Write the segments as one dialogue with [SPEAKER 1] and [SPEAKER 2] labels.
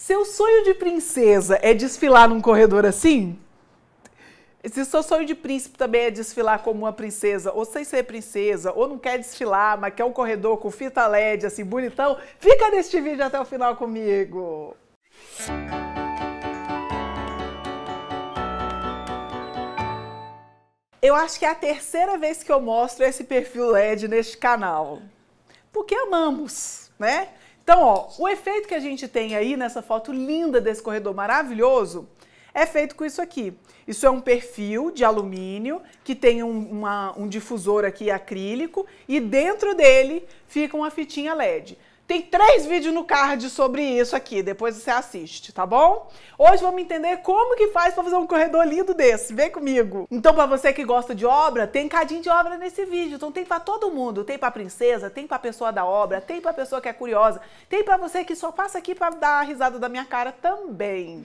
[SPEAKER 1] Seu sonho de princesa é desfilar num corredor assim? Se seu sonho de príncipe também é desfilar como uma princesa, ou sem ser princesa, ou não quer desfilar, mas quer um corredor com fita LED, assim, bonitão, fica neste vídeo até o final comigo! Eu acho que é a terceira vez que eu mostro esse perfil LED neste canal. Porque amamos, né? Então, ó, o efeito que a gente tem aí nessa foto linda desse corredor maravilhoso é feito com isso aqui. Isso é um perfil de alumínio que tem um, uma, um difusor aqui acrílico e dentro dele fica uma fitinha LED. Tem três vídeos no card sobre isso aqui, depois você assiste, tá bom? Hoje vamos entender como que faz para fazer um corredor lindo desse, vem comigo. Então para você que gosta de obra, tem cadinho de obra nesse vídeo, então tem para todo mundo, tem para princesa, tem para pessoa da obra, tem para pessoa que é curiosa, tem para você que só passa aqui para dar a risada da minha cara também.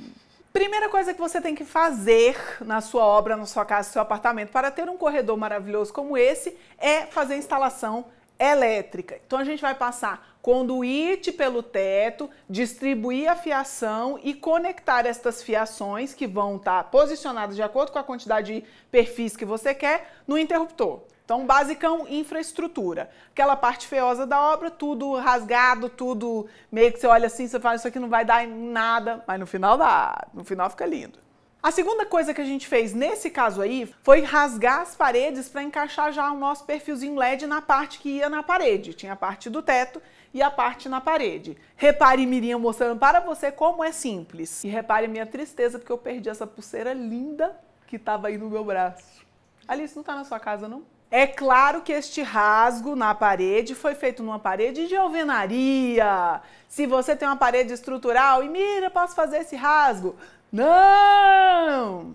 [SPEAKER 1] Primeira coisa que você tem que fazer na sua obra, na sua casa, no seu apartamento, para ter um corredor maravilhoso como esse, é fazer a instalação elétrica. Então a gente vai passar conduíte pelo teto, distribuir a fiação e conectar estas fiações que vão estar posicionadas de acordo com a quantidade de perfis que você quer no interruptor. Então, basicão, infraestrutura. Aquela parte feosa da obra, tudo rasgado, tudo meio que você olha assim, você fala, isso aqui não vai dar em nada, mas no final dá, no final fica lindo. A segunda coisa que a gente fez nesse caso aí foi rasgar as paredes para encaixar já o nosso perfilzinho LED na parte que ia na parede. Tinha a parte do teto e a parte na parede. Repare, Miriam, mostrando para você como é simples. E repare minha tristeza porque eu perdi essa pulseira linda que estava aí no meu braço. Alice, não está na sua casa, não? É claro que este rasgo na parede foi feito numa parede de alvenaria. Se você tem uma parede estrutural e mira, posso fazer esse rasgo. Não!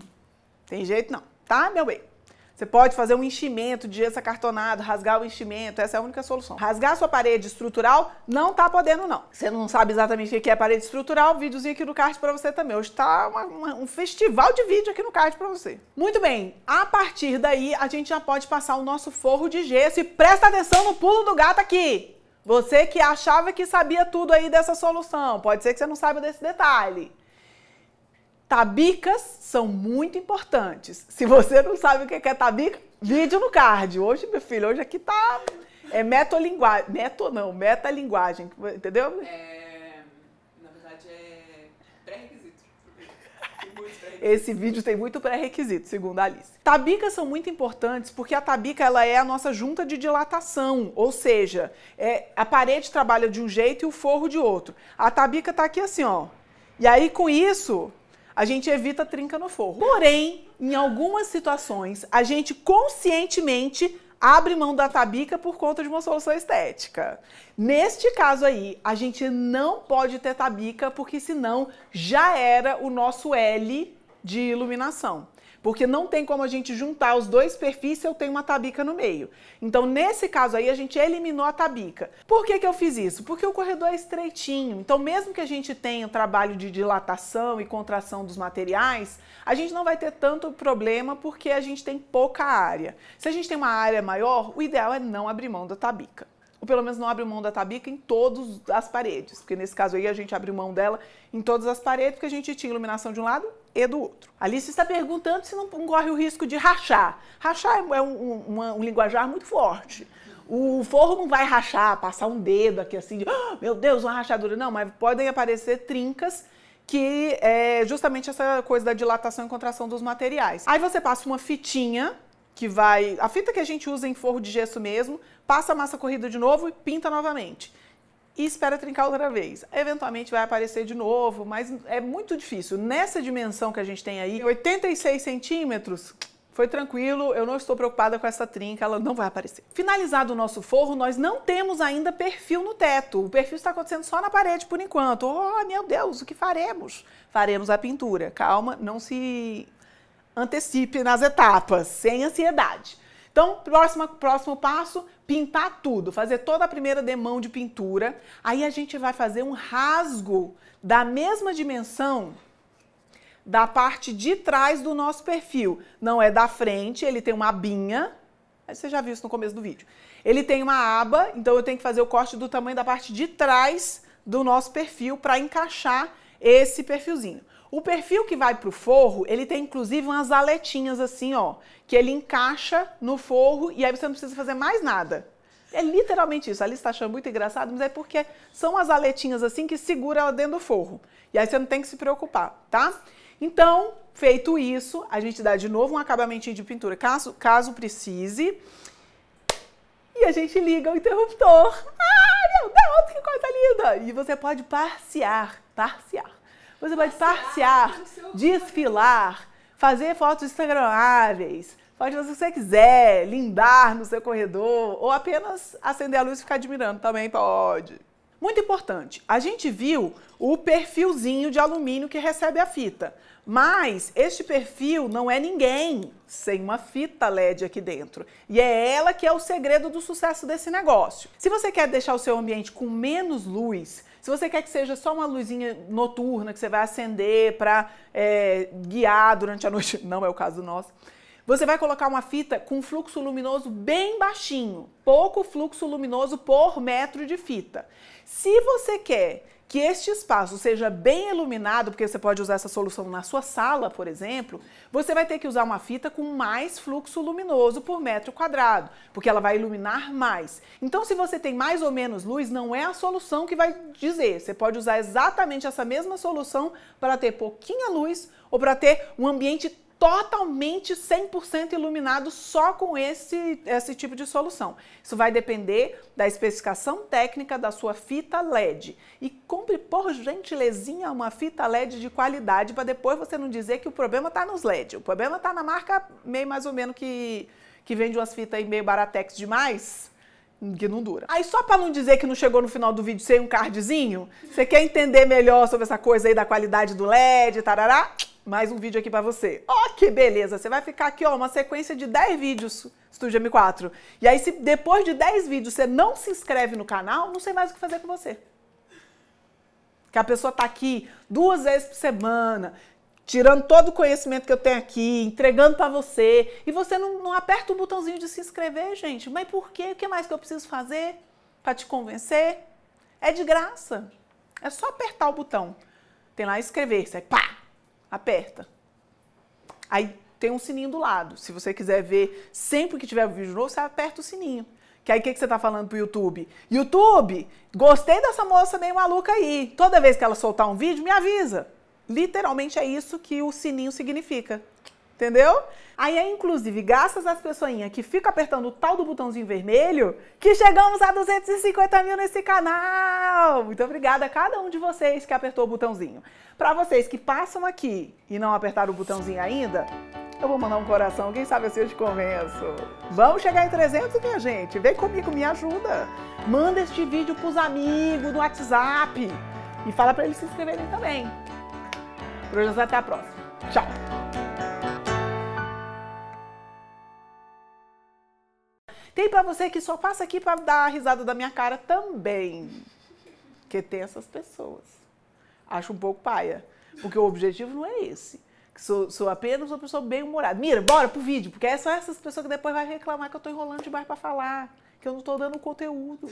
[SPEAKER 1] Tem jeito não, tá, meu bem? Você pode fazer um enchimento de gesso acartonado, rasgar o enchimento, essa é a única solução. Rasgar sua parede estrutural não tá podendo não. Você não sabe exatamente o que é parede estrutural, videozinho aqui no card para você também. Hoje tá uma, uma, um festival de vídeo aqui no card para você. Muito bem, a partir daí a gente já pode passar o nosso forro de gesso e presta atenção no pulo do gato aqui. Você que achava que sabia tudo aí dessa solução, pode ser que você não saiba desse detalhe. Tabicas são muito importantes. Se você não sabe o que é, é tabica, vídeo no card. Hoje, meu filho, hoje aqui tá. É metalinguagem. Meto não, metalinguagem. Entendeu? É, na verdade, é pré-requisito.
[SPEAKER 2] Esse vídeo
[SPEAKER 1] tem muito pré-requisito, segundo a Alice. Tabicas são muito importantes porque a tabica ela é a nossa junta de dilatação, ou seja, é, a parede trabalha de um jeito e o forro de outro. A tabica tá aqui assim, ó. E aí, com isso, a gente evita trinca no forro. Porém, em algumas situações, a gente conscientemente abre mão da tabica por conta de uma solução estética. Neste caso aí, a gente não pode ter tabica porque senão já era o nosso L de iluminação. Porque não tem como a gente juntar os dois perfis se eu tenho uma tabica no meio. Então, nesse caso aí, a gente eliminou a tabica. Por que, que eu fiz isso? Porque o corredor é estreitinho. Então, mesmo que a gente tenha o trabalho de dilatação e contração dos materiais, a gente não vai ter tanto problema porque a gente tem pouca área. Se a gente tem uma área maior, o ideal é não abrir mão da tabica ou pelo menos não abre mão da tabica em todas as paredes, porque nesse caso aí a gente abre mão dela em todas as paredes, porque a gente tinha iluminação de um lado e do outro. Alice está perguntando se não corre o risco de rachar. Rachar é um, é um, um linguajar muito forte. O forro não vai rachar, passar um dedo aqui assim, de, oh, meu Deus, uma rachadura. Não, mas podem aparecer trincas que é justamente essa coisa da dilatação e contração dos materiais. Aí você passa uma fitinha que vai. A fita que a gente usa em forro de gesso mesmo, passa a massa corrida de novo e pinta novamente. E espera trincar outra vez. Eventualmente vai aparecer de novo, mas é muito difícil. Nessa dimensão que a gente tem aí, 86 centímetros, foi tranquilo, eu não estou preocupada com essa trinca, ela não vai aparecer. Finalizado o nosso forro, nós não temos ainda perfil no teto. O perfil está acontecendo só na parede por enquanto. Oh, meu Deus, o que faremos? Faremos a pintura. Calma, não se antecipe nas etapas, sem ansiedade. Então, próximo próximo passo, pintar tudo, fazer toda a primeira demão de pintura. Aí a gente vai fazer um rasgo da mesma dimensão da parte de trás do nosso perfil. Não é da frente, ele tem uma abinha. Você já viu isso no começo do vídeo. Ele tem uma aba, então eu tenho que fazer o corte do tamanho da parte de trás do nosso perfil para encaixar esse perfilzinho. O perfil que vai pro forro, ele tem inclusive umas aletinhas assim, ó, que ele encaixa no forro e aí você não precisa fazer mais nada. É literalmente isso. A está achando muito engraçado, mas é porque são as aletinhas assim que segura ela dentro do forro. E aí você não tem que se preocupar, tá? Então, feito isso, a gente dá de novo um acabamentinho de pintura, caso, caso precise. E a gente liga o interruptor. Ai, meu Deus, que coisa linda! E você pode parciar, parciar. Você pode passear, desfilar, fazer fotos instagramáveis, pode fazer o que você quiser, lindar no seu corredor ou apenas acender a luz e ficar admirando também pode. Muito importante, a gente viu o perfilzinho de alumínio que recebe a fita, mas este perfil não é ninguém sem uma fita LED aqui dentro. E é ela que é o segredo do sucesso desse negócio. Se você quer deixar o seu ambiente com menos luz, se você quer que seja só uma luzinha noturna que você vai acender para é, guiar durante a noite, não é o caso nosso. Você vai colocar uma fita com fluxo luminoso bem baixinho, pouco fluxo luminoso por metro de fita. Se você quer que este espaço seja bem iluminado, porque você pode usar essa solução na sua sala, por exemplo, você vai ter que usar uma fita com mais fluxo luminoso por metro quadrado, porque ela vai iluminar mais. Então, se você tem mais ou menos luz, não é a solução que vai dizer. Você pode usar exatamente essa mesma solução para ter pouquinha luz ou para ter um ambiente totalmente 100% iluminado só com esse, esse tipo de solução. Isso vai depender da especificação técnica da sua fita LED. E compre, por gentilezinha, uma fita LED de qualidade para depois você não dizer que o problema está nos LED. O problema está na marca meio mais ou menos que, que vende umas fitas aí meio baratex demais que não dura. Aí só para não dizer que não chegou no final do vídeo sem um cardzinho, você quer entender melhor sobre essa coisa aí da qualidade do LED, tarará? mais um vídeo aqui para você. Ó, oh, que beleza! Você vai ficar aqui, ó, uma sequência de 10 vídeos Studio M4. E aí, se depois de 10 vídeos você não se inscreve no canal, não sei mais o que fazer com você. Que a pessoa tá aqui duas vezes por semana, tirando todo o conhecimento que eu tenho aqui, entregando para você, e você não, não, aperta o botãozinho de se inscrever, gente. Mas por quê? O que mais que eu preciso fazer para te convencer? É de graça. É só apertar o botão. Tem lá inscrever-se, aí pá, aperta. Aí tem um sininho do lado. Se você quiser ver sempre que tiver um vídeo novo, você aperta o sininho. Que aí o que, que você tá falando pro YouTube? YouTube, gostei dessa moça meio maluca aí. Toda vez que ela soltar um vídeo, me avisa. Literalmente é isso que o sininho significa entendeu? Aí é inclusive graças às pessoinhas que ficam apertando o tal do botãozinho vermelho que chegamos a 250 mil nesse canal. Muito obrigada a cada um de vocês que apertou o botãozinho. Para vocês que passam aqui e não apertaram o botãozinho ainda, eu vou mandar um coração, quem sabe assim eu te convenço. Vamos chegar em 300, minha gente. Vem comigo, me ajuda. Manda este vídeo pros amigos do WhatsApp e fala para eles se inscreverem também. Por hoje, é até a próxima. Tchau. Tem para você que só passa aqui para dar a risada da minha cara também. Porque tem essas pessoas. Acho um pouco paia. Porque o objetivo não é esse. Sou, sou, apenas uma pessoa bem-humorada. Mira, bora pro vídeo, porque é só essas pessoas que depois vai reclamar que eu tô enrolando demais para falar, que eu não tô dando conteúdo.